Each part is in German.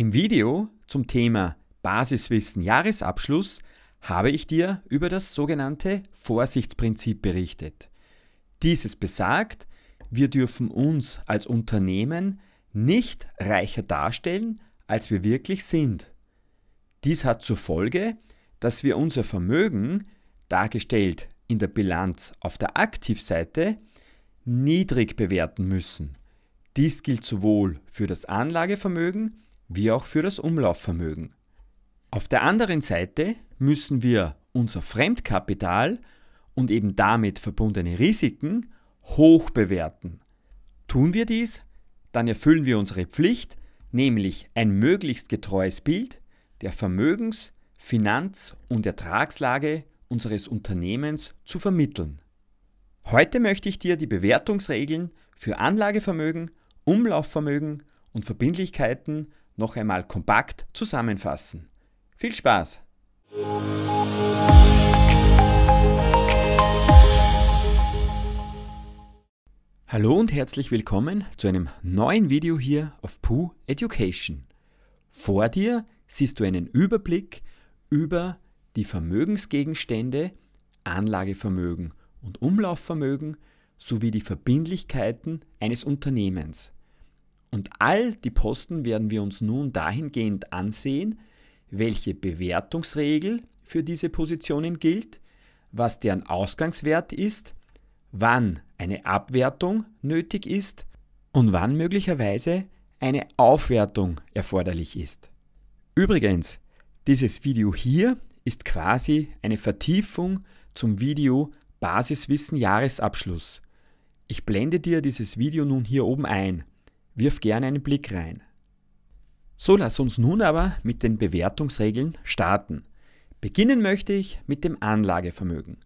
Im Video zum Thema Basiswissen Jahresabschluss habe ich dir über das sogenannte Vorsichtsprinzip berichtet. Dieses besagt, wir dürfen uns als Unternehmen nicht reicher darstellen, als wir wirklich sind. Dies hat zur Folge, dass wir unser Vermögen, dargestellt in der Bilanz auf der Aktivseite, niedrig bewerten müssen. Dies gilt sowohl für das Anlagevermögen wie auch für das Umlaufvermögen. Auf der anderen Seite müssen wir unser Fremdkapital und eben damit verbundene Risiken hoch bewerten. Tun wir dies, dann erfüllen wir unsere Pflicht, nämlich ein möglichst getreues Bild der Vermögens-, Finanz- und Ertragslage unseres Unternehmens zu vermitteln. Heute möchte ich dir die Bewertungsregeln für Anlagevermögen, Umlaufvermögen und Verbindlichkeiten noch einmal kompakt zusammenfassen. Viel Spaß! Hallo und herzlich willkommen zu einem neuen Video hier auf Poo Education. Vor dir siehst du einen Überblick über die Vermögensgegenstände, Anlagevermögen und Umlaufvermögen sowie die Verbindlichkeiten eines Unternehmens. Und all die Posten werden wir uns nun dahingehend ansehen, welche Bewertungsregel für diese Positionen gilt, was deren Ausgangswert ist, wann eine Abwertung nötig ist und wann möglicherweise eine Aufwertung erforderlich ist. Übrigens, dieses Video hier ist quasi eine Vertiefung zum Video Basiswissen Jahresabschluss. Ich blende dir dieses Video nun hier oben ein. Wirf gerne einen Blick rein. So, lass uns nun aber mit den Bewertungsregeln starten. Beginnen möchte ich mit dem Anlagevermögen.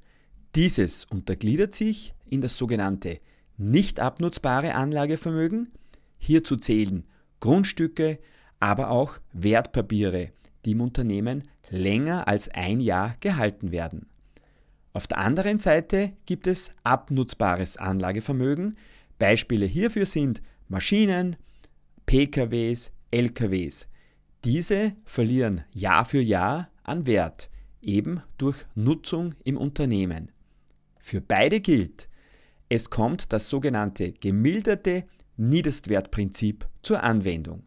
Dieses untergliedert sich in das sogenannte nicht abnutzbare Anlagevermögen. Hierzu zählen Grundstücke, aber auch Wertpapiere, die im Unternehmen länger als ein Jahr gehalten werden. Auf der anderen Seite gibt es abnutzbares Anlagevermögen. Beispiele hierfür sind Maschinen, PKWs, LKWs. Diese verlieren Jahr für Jahr an Wert, eben durch Nutzung im Unternehmen. Für beide gilt, es kommt das sogenannte gemilderte Niedestwertprinzip zur Anwendung.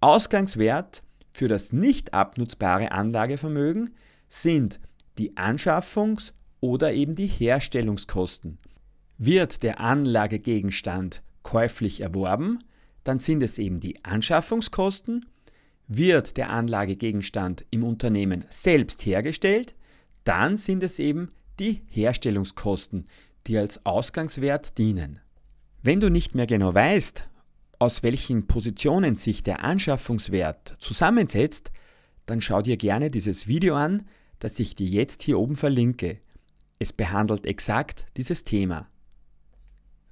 Ausgangswert für das nicht abnutzbare Anlagevermögen sind die Anschaffungs- oder eben die Herstellungskosten. Wird der Anlagegegenstand käuflich erworben, dann sind es eben die Anschaffungskosten. Wird der Anlagegegenstand im Unternehmen selbst hergestellt, dann sind es eben die Herstellungskosten, die als Ausgangswert dienen. Wenn du nicht mehr genau weißt, aus welchen Positionen sich der Anschaffungswert zusammensetzt, dann schau dir gerne dieses Video an, das ich dir jetzt hier oben verlinke. Es behandelt exakt dieses Thema.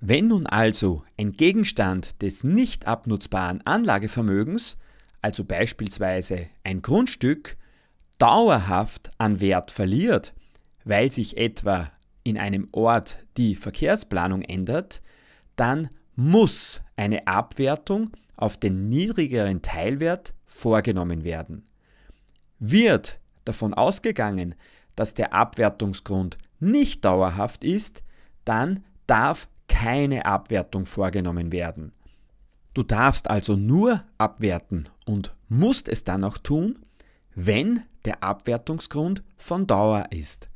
Wenn nun also ein Gegenstand des nicht abnutzbaren Anlagevermögens, also beispielsweise ein Grundstück, dauerhaft an Wert verliert, weil sich etwa in einem Ort die Verkehrsplanung ändert, dann muss eine Abwertung auf den niedrigeren Teilwert vorgenommen werden. Wird davon ausgegangen, dass der Abwertungsgrund nicht dauerhaft ist, dann darf keine Abwertung vorgenommen werden. Du darfst also nur abwerten und musst es dann auch tun, wenn der Abwertungsgrund von Dauer ist.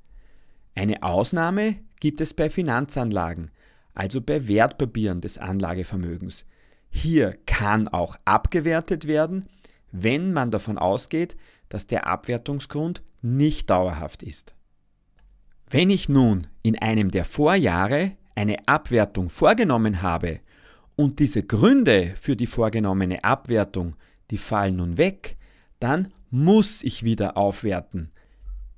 Eine Ausnahme gibt es bei Finanzanlagen, also bei Wertpapieren des Anlagevermögens. Hier kann auch abgewertet werden, wenn man davon ausgeht, dass der Abwertungsgrund nicht dauerhaft ist. Wenn ich nun in einem der Vorjahre eine Abwertung vorgenommen habe und diese Gründe für die vorgenommene Abwertung, die fallen nun weg, dann muss ich wieder aufwerten.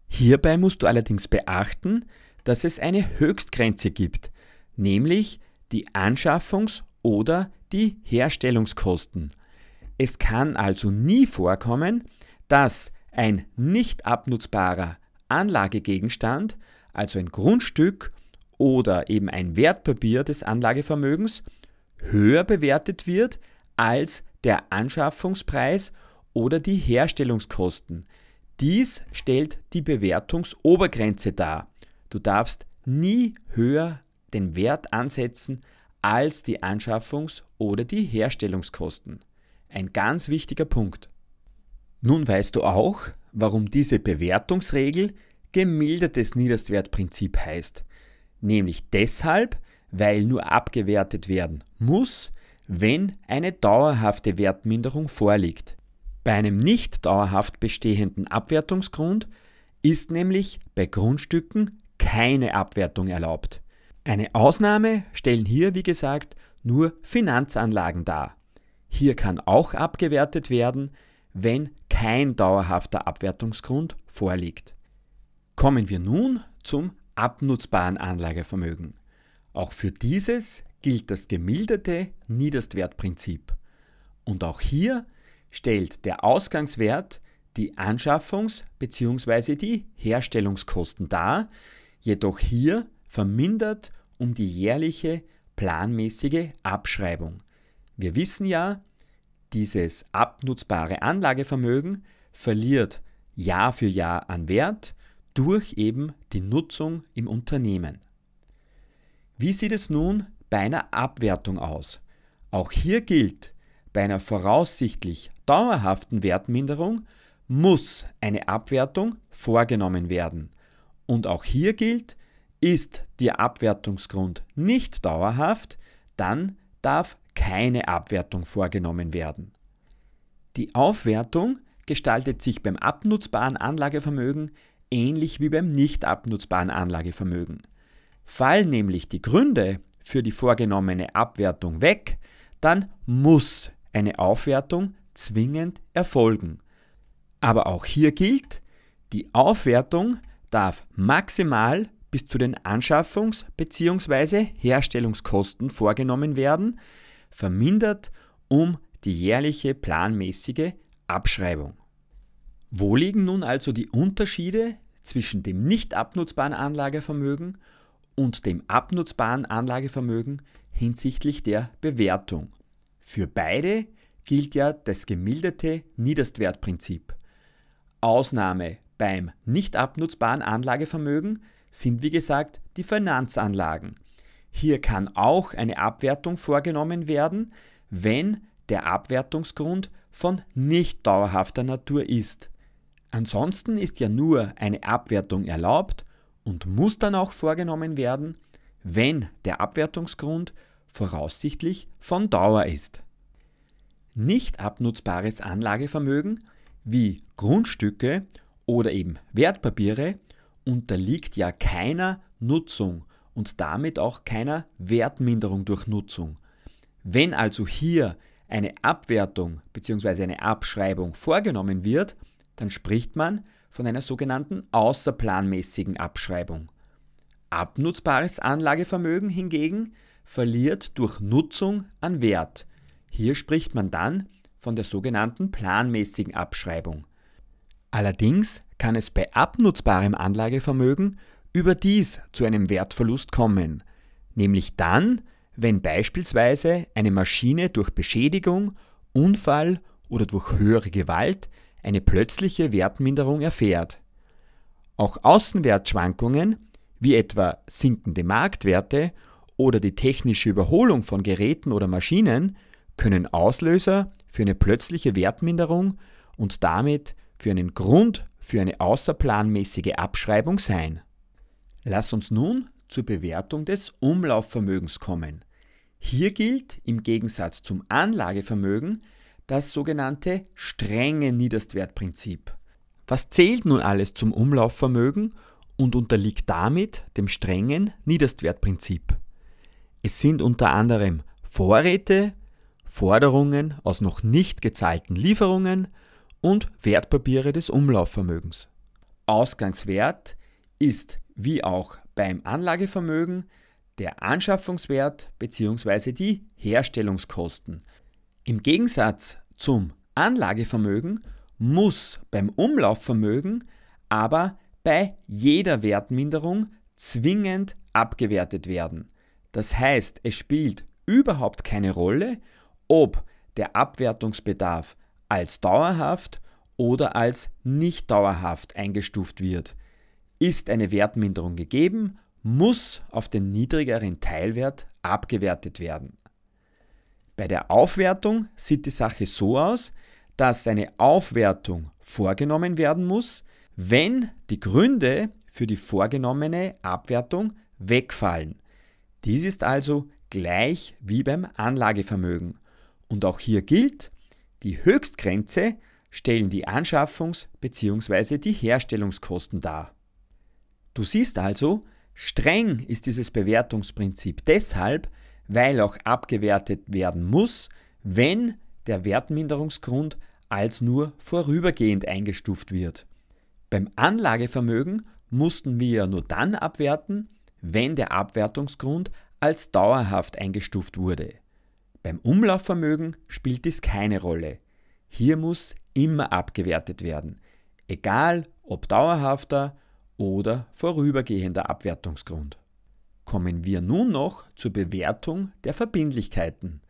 Hierbei musst du allerdings beachten, dass es eine Höchstgrenze gibt, nämlich die Anschaffungs- oder die Herstellungskosten. Es kann also nie vorkommen, dass ein nicht abnutzbarer Anlagegegenstand, also ein Grundstück oder eben ein Wertpapier des Anlagevermögens höher bewertet wird als der Anschaffungspreis oder die Herstellungskosten. Dies stellt die Bewertungsobergrenze dar. Du darfst nie höher den Wert ansetzen als die Anschaffungs- oder die Herstellungskosten. Ein ganz wichtiger Punkt. Nun weißt du auch, warum diese Bewertungsregel gemildertes Niederstwertprinzip heißt nämlich deshalb, weil nur abgewertet werden muss, wenn eine dauerhafte Wertminderung vorliegt. Bei einem nicht dauerhaft bestehenden Abwertungsgrund ist nämlich bei Grundstücken keine Abwertung erlaubt. Eine Ausnahme stellen hier, wie gesagt, nur Finanzanlagen dar. Hier kann auch abgewertet werden, wenn kein dauerhafter Abwertungsgrund vorliegt. Kommen wir nun zum abnutzbaren Anlagevermögen. Auch für dieses gilt das gemilderte Niederstwertprinzip. Und auch hier stellt der Ausgangswert die Anschaffungs- bzw. die Herstellungskosten dar, jedoch hier vermindert um die jährliche planmäßige Abschreibung. Wir wissen ja, dieses abnutzbare Anlagevermögen verliert Jahr für Jahr an Wert durch eben die Nutzung im Unternehmen. Wie sieht es nun bei einer Abwertung aus? Auch hier gilt, bei einer voraussichtlich dauerhaften Wertminderung muss eine Abwertung vorgenommen werden. Und auch hier gilt, ist der Abwertungsgrund nicht dauerhaft, dann darf keine Abwertung vorgenommen werden. Die Aufwertung gestaltet sich beim abnutzbaren Anlagevermögen ähnlich wie beim nicht abnutzbaren Anlagevermögen. Fallen nämlich die Gründe für die vorgenommene Abwertung weg, dann muss eine Aufwertung zwingend erfolgen. Aber auch hier gilt, die Aufwertung darf maximal bis zu den Anschaffungs- bzw. Herstellungskosten vorgenommen werden, vermindert um die jährliche planmäßige Abschreibung. Wo liegen nun also die Unterschiede zwischen dem nicht abnutzbaren Anlagevermögen und dem abnutzbaren Anlagevermögen hinsichtlich der Bewertung? Für beide gilt ja das gemilderte Niederstwertprinzip. Ausnahme beim nicht abnutzbaren Anlagevermögen sind wie gesagt die Finanzanlagen. Hier kann auch eine Abwertung vorgenommen werden, wenn der Abwertungsgrund von nicht dauerhafter Natur ist. Ansonsten ist ja nur eine Abwertung erlaubt und muss dann auch vorgenommen werden, wenn der Abwertungsgrund voraussichtlich von Dauer ist. Nicht abnutzbares Anlagevermögen wie Grundstücke oder eben Wertpapiere unterliegt ja keiner Nutzung und damit auch keiner Wertminderung durch Nutzung. Wenn also hier eine Abwertung bzw. eine Abschreibung vorgenommen wird, dann spricht man von einer sogenannten außerplanmäßigen Abschreibung. Abnutzbares Anlagevermögen hingegen verliert durch Nutzung an Wert. Hier spricht man dann von der sogenannten planmäßigen Abschreibung. Allerdings kann es bei abnutzbarem Anlagevermögen überdies zu einem Wertverlust kommen, nämlich dann, wenn beispielsweise eine Maschine durch Beschädigung, Unfall oder durch höhere Gewalt eine plötzliche Wertminderung erfährt. Auch Außenwertschwankungen, wie etwa sinkende Marktwerte oder die technische Überholung von Geräten oder Maschinen, können Auslöser für eine plötzliche Wertminderung und damit für einen Grund für eine außerplanmäßige Abschreibung sein. Lass uns nun zur Bewertung des Umlaufvermögens kommen. Hier gilt im Gegensatz zum Anlagevermögen, das sogenannte strenge Niederstwertprinzip. Was zählt nun alles zum Umlaufvermögen und unterliegt damit dem strengen Niederstwertprinzip? Es sind unter anderem Vorräte, Forderungen aus noch nicht gezahlten Lieferungen und Wertpapiere des Umlaufvermögens. Ausgangswert ist wie auch beim Anlagevermögen der Anschaffungswert bzw. die Herstellungskosten, im Gegensatz zum Anlagevermögen muss beim Umlaufvermögen aber bei jeder Wertminderung zwingend abgewertet werden. Das heißt, es spielt überhaupt keine Rolle, ob der Abwertungsbedarf als dauerhaft oder als nicht dauerhaft eingestuft wird. Ist eine Wertminderung gegeben, muss auf den niedrigeren Teilwert abgewertet werden. Bei der Aufwertung sieht die Sache so aus, dass eine Aufwertung vorgenommen werden muss, wenn die Gründe für die vorgenommene Abwertung wegfallen. Dies ist also gleich wie beim Anlagevermögen. Und auch hier gilt, die Höchstgrenze stellen die Anschaffungs- bzw. die Herstellungskosten dar. Du siehst also, streng ist dieses Bewertungsprinzip deshalb, weil auch abgewertet werden muss, wenn der Wertminderungsgrund als nur vorübergehend eingestuft wird. Beim Anlagevermögen mussten wir nur dann abwerten, wenn der Abwertungsgrund als dauerhaft eingestuft wurde. Beim Umlaufvermögen spielt dies keine Rolle. Hier muss immer abgewertet werden, egal ob dauerhafter oder vorübergehender Abwertungsgrund kommen wir nun noch zur Bewertung der Verbindlichkeiten.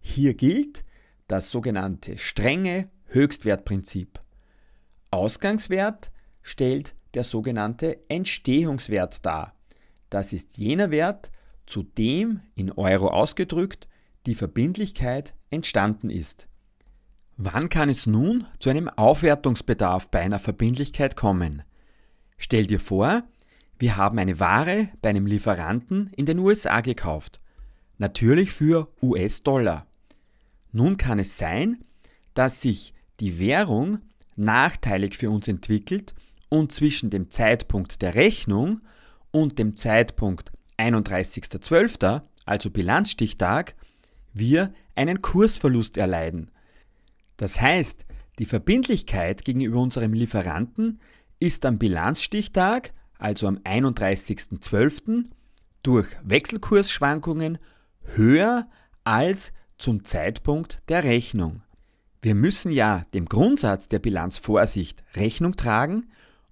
Hier gilt das sogenannte strenge Höchstwertprinzip. Ausgangswert stellt der sogenannte Entstehungswert dar. Das ist jener Wert, zu dem in Euro ausgedrückt die Verbindlichkeit entstanden ist. Wann kann es nun zu einem Aufwertungsbedarf bei einer Verbindlichkeit kommen? Stell dir vor, wir haben eine Ware bei einem Lieferanten in den USA gekauft. Natürlich für US-Dollar. Nun kann es sein, dass sich die Währung nachteilig für uns entwickelt und zwischen dem Zeitpunkt der Rechnung und dem Zeitpunkt 31.12., also Bilanzstichtag, wir einen Kursverlust erleiden. Das heißt, die Verbindlichkeit gegenüber unserem Lieferanten ist am Bilanzstichtag also am 31.12., durch Wechselkursschwankungen höher als zum Zeitpunkt der Rechnung. Wir müssen ja dem Grundsatz der Bilanzvorsicht Rechnung tragen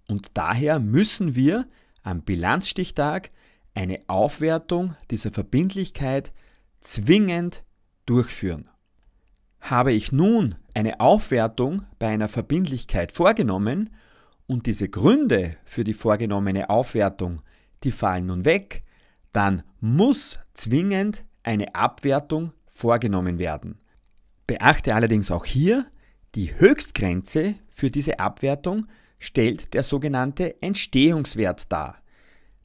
und daher müssen wir am Bilanzstichtag eine Aufwertung dieser Verbindlichkeit zwingend durchführen. Habe ich nun eine Aufwertung bei einer Verbindlichkeit vorgenommen und diese Gründe für die vorgenommene Aufwertung, die fallen nun weg, dann muss zwingend eine Abwertung vorgenommen werden. Beachte allerdings auch hier, die Höchstgrenze für diese Abwertung stellt der sogenannte Entstehungswert dar.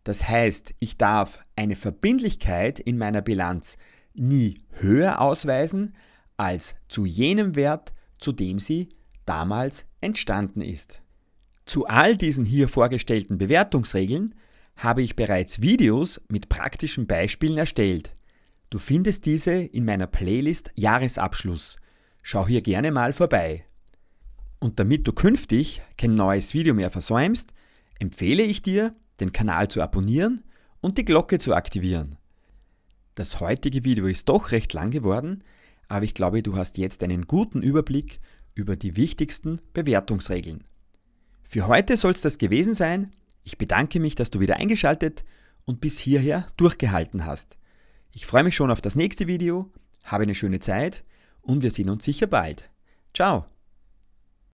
Das heißt, ich darf eine Verbindlichkeit in meiner Bilanz nie höher ausweisen als zu jenem Wert, zu dem sie damals entstanden ist. Zu all diesen hier vorgestellten Bewertungsregeln habe ich bereits Videos mit praktischen Beispielen erstellt. Du findest diese in meiner Playlist Jahresabschluss. Schau hier gerne mal vorbei. Und damit du künftig kein neues Video mehr versäumst, empfehle ich dir, den Kanal zu abonnieren und die Glocke zu aktivieren. Das heutige Video ist doch recht lang geworden, aber ich glaube, du hast jetzt einen guten Überblick über die wichtigsten Bewertungsregeln. Für heute soll es das gewesen sein. Ich bedanke mich, dass du wieder eingeschaltet und bis hierher durchgehalten hast. Ich freue mich schon auf das nächste Video, habe eine schöne Zeit und wir sehen uns sicher bald. Ciao!